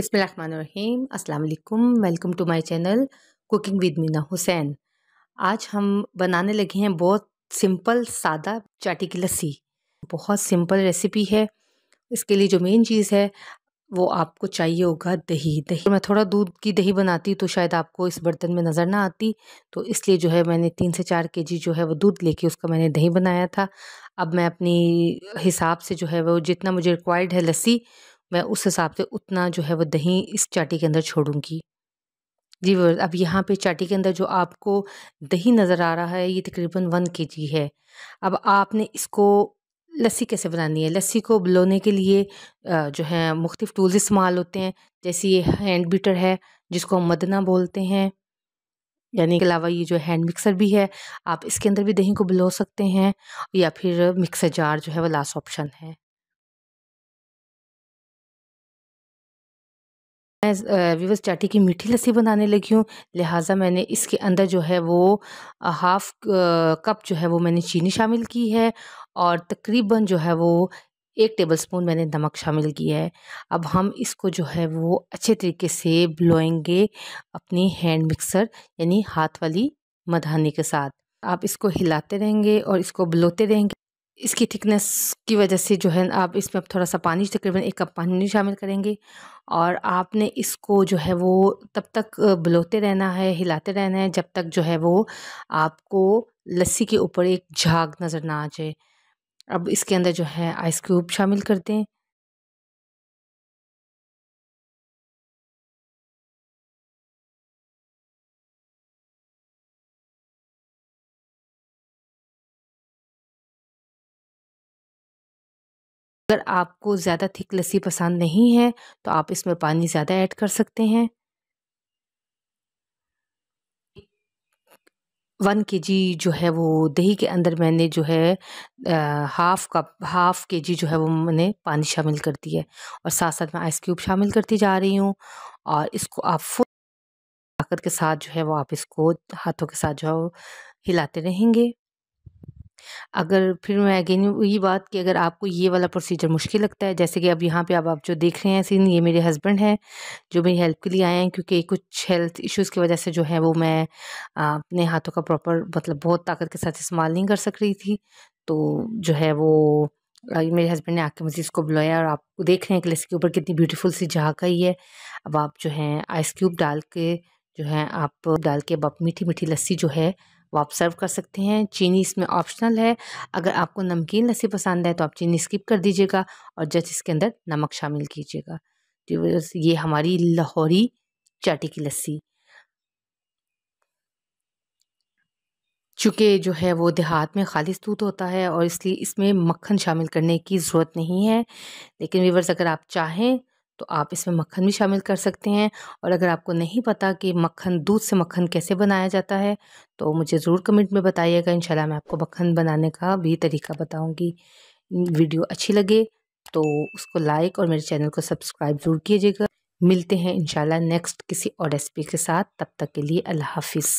बिसमीम अल्लाम welcome to my channel cooking with Meena Hussain आज हम बनाने लगे हैं बहुत सिंपल सादा चाटी की लस्सी बहुत सिंपल रेसिपी है इसके लिए जो मेन चीज़ है वो आपको चाहिए होगा दही दही मैं थोड़ा दूध की दही बनाती तो शायद आपको इस बर्तन में नज़र ना आती तो इसलिए जो है मैंने तीन से चार के जी जो है वो दूध लेके उसका मैंने दही बनाया था अब मैं अपनी हिसाब से जो है वो जितना मुझे रिक्वायर्ड है लस्सी मैं उस हिसाब से उतना जो है वो दही इस चाटी के अंदर छोड़ूंगी जी व्यवर्स अब यहाँ पे चाटी के अंदर जो आपको दही नज़र आ रहा है ये तकरीबन वन के जी है अब आपने इसको लस्सी कैसे बनानी है लस्सी को बलोने के लिए जो है मुख्तफ टूल्स इस्तेमाल होते हैं जैसे ये हैंड बीटर है जिसको हम मदना बोलते हैं यानी के अलावा ये जो हैंड मिक्सर भी है आप इसके अंदर भी दही को बलो सकते हैं या फिर मिक्सर जार जो है वो लास्ट ऑप्शन है मैं विवस चाटी की मीठी लस्सी बनाने लगी हूँ लिहाजा मैंने इसके अंदर जो है वो हाफ़ कप जो है वो मैंने चीनी शामिल की है और तकरीबन जो है वो एक टेबल स्पून मैंने नमक शामिल किया है अब हम इसको जो है वो अच्छे तरीके से ब्लोएंगे अपनी हैंड मिक्सर यानी हाथ वाली मधानी के साथ आप इसको हिलाते रहेंगे और इसको बलोते रहेंगे इसकी थिकनेस की वजह से जो है आप इसमें अब थोड़ा सा पानी तकरीबन एक कप पानी शामिल करेंगे और आपने इसको जो है वो तब तक बलोते रहना है हिलाते रहना है जब तक जो है वो आपको लस्सी के ऊपर एक झाग नज़र ना आ जाए अब इसके अंदर जो है आइस क्यूब शामिल कर दें अगर आपको ज़्यादा थिक लस्सी पसंद नहीं है तो आप इसमें पानी ज़्यादा ऐड कर सकते हैं वन के जी जो है वो दही के अंदर मैंने जो है आ, हाफ कप हाफ के जी जो है वो मैंने पानी शामिल कर दी है और साथ साथ मैं आइस क्यूब शामिल करती जा रही हूँ और इसको आप फुल ताकत के साथ जो है वो आप इसको हाथों के साथ जो है वो हिलाते रहेंगे अगर फिर मैं अगेन वही बात कि अगर आपको ये वाला प्रोसीजर मुश्किल लगता है जैसे कि अब यहाँ पे अब आप जो देख रहे हैं सीन ये मेरे हस्बैंड हैं जो मेरी हेल्प के लिए आए हैं क्योंकि कुछ हेल्थ इश्यूज़ की वजह से जो है वो मैं अपने हाथों का प्रॉपर मतलब बहुत ताकत के साथ इस्तेमाल नहीं कर सक रही थी तो जो है वो मेरे हस्बैंड ने आके मुझे इसको बुलाया और आपको देख रहे हैं कि इसके ऊपर कितनी ब्यूटीफुल सी झाक आई है अब आप जो है आइस क्यूब डाल के जो है आप डाल के अब आप मीठी मीठी लस्सी जो है वो आप सर्व कर सकते हैं चीनी इसमें ऑप्शनल है अगर आपको नमकीन लस्सी पसंद है तो आप चीनी स्किप कर दीजिएगा और जस्ट इसके अंदर नमक शामिल कीजिएगा तो ये हमारी लाहौरी चाटी की लस्सी चूँकि जो है वो देहात में खालिश दूध होता है और इसलिए इसमें मक्खन शामिल करने की ज़रूरत नहीं है लेकिन वीवर्स अगर आप चाहें तो आप इसमें मक्खन भी शामिल कर सकते हैं और अगर आपको नहीं पता कि मक्खन दूध से मक्खन कैसे बनाया जाता है तो मुझे ज़रूर कमेंट में बताइएगा इंशाल्लाह मैं आपको मक्खन बनाने का भी तरीका बताऊँगी वीडियो अच्छी लगे तो उसको लाइक और मेरे चैनल को सब्सक्राइब ज़रूर कीजिएगा मिलते हैं इंशाल्लाह नेक्स्ट किसी और रेसिपी के साथ तब तक के लिए अल्लाह हाफिज़